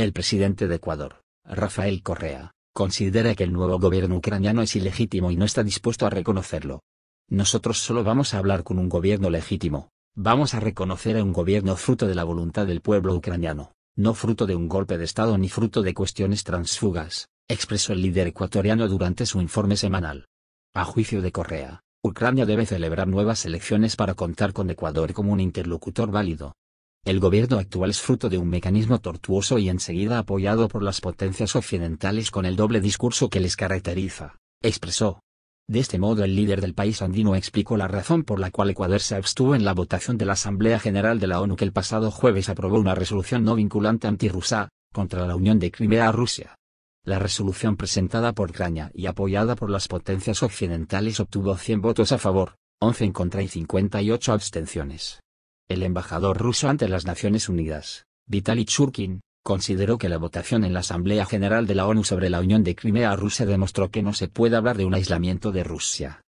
El presidente de Ecuador, Rafael Correa, considera que el nuevo gobierno ucraniano es ilegítimo y no está dispuesto a reconocerlo. Nosotros solo vamos a hablar con un gobierno legítimo, vamos a reconocer a un gobierno fruto de la voluntad del pueblo ucraniano, no fruto de un golpe de Estado ni fruto de cuestiones transfugas, expresó el líder ecuatoriano durante su informe semanal. A juicio de Correa, Ucrania debe celebrar nuevas elecciones para contar con Ecuador como un interlocutor válido, el gobierno actual es fruto de un mecanismo tortuoso y enseguida apoyado por las potencias occidentales con el doble discurso que les caracteriza, expresó. De este modo el líder del país andino explicó la razón por la cual Ecuador se abstuvo en la votación de la Asamblea General de la ONU que el pasado jueves aprobó una resolución no vinculante antirrusa, contra la unión de Crimea a Rusia. La resolución presentada por Ucrania y apoyada por las potencias occidentales obtuvo 100 votos a favor, 11 en contra y 58 abstenciones. El embajador ruso ante las Naciones Unidas, Vitaly Churkin, consideró que la votación en la Asamblea General de la ONU sobre la Unión de Crimea a Rusia demostró que no se puede hablar de un aislamiento de Rusia,